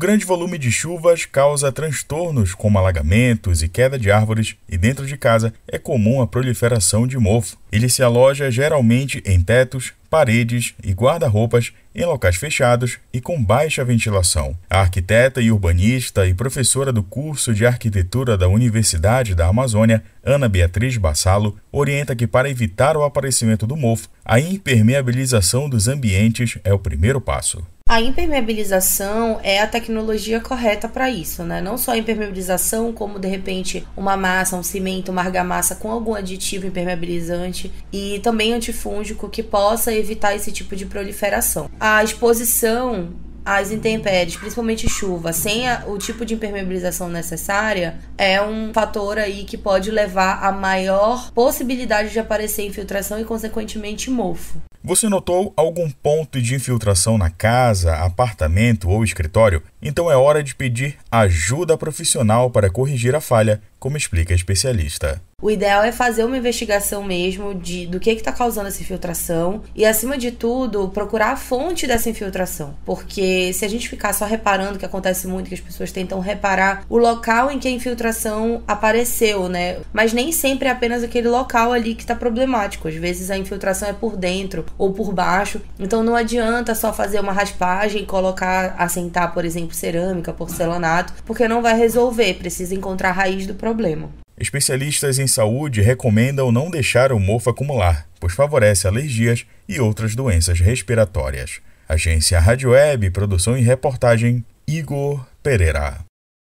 grande volume de chuvas causa transtornos como alagamentos e queda de árvores, e dentro de casa é comum a proliferação de mofo. Ele se aloja geralmente em tetos, paredes e guarda-roupas em locais fechados e com baixa ventilação. A arquiteta e urbanista e professora do curso de arquitetura da Universidade da Amazônia, Ana Beatriz Bassalo, orienta que para evitar o aparecimento do mofo, a impermeabilização dos ambientes é o primeiro passo. A impermeabilização é a tecnologia correta para isso, né? Não só a impermeabilização, como de repente uma massa, um cimento, uma argamassa com algum aditivo impermeabilizante e também antifúngico que possa evitar esse tipo de proliferação. A exposição as intempéries, principalmente chuva, sem a, o tipo de impermeabilização necessária, é um fator aí que pode levar a maior possibilidade de aparecer infiltração e, consequentemente, mofo. Você notou algum ponto de infiltração na casa, apartamento ou escritório? Então é hora de pedir ajuda profissional para corrigir a falha como explica a especialista. O ideal é fazer uma investigação mesmo de, do que está causando essa infiltração e, acima de tudo, procurar a fonte dessa infiltração. Porque se a gente ficar só reparando, que acontece muito, que as pessoas tentam reparar o local em que a infiltração apareceu, né? Mas nem sempre é apenas aquele local ali que está problemático. Às vezes a infiltração é por dentro ou por baixo. Então não adianta só fazer uma raspagem e colocar, assentar, por exemplo, cerâmica, porcelanato, porque não vai resolver. Precisa encontrar a raiz do problema problema. Especialistas em saúde recomendam não deixar o mofo acumular, pois favorece alergias e outras doenças respiratórias. Agência Rádio Web, produção e reportagem Igor Pereira.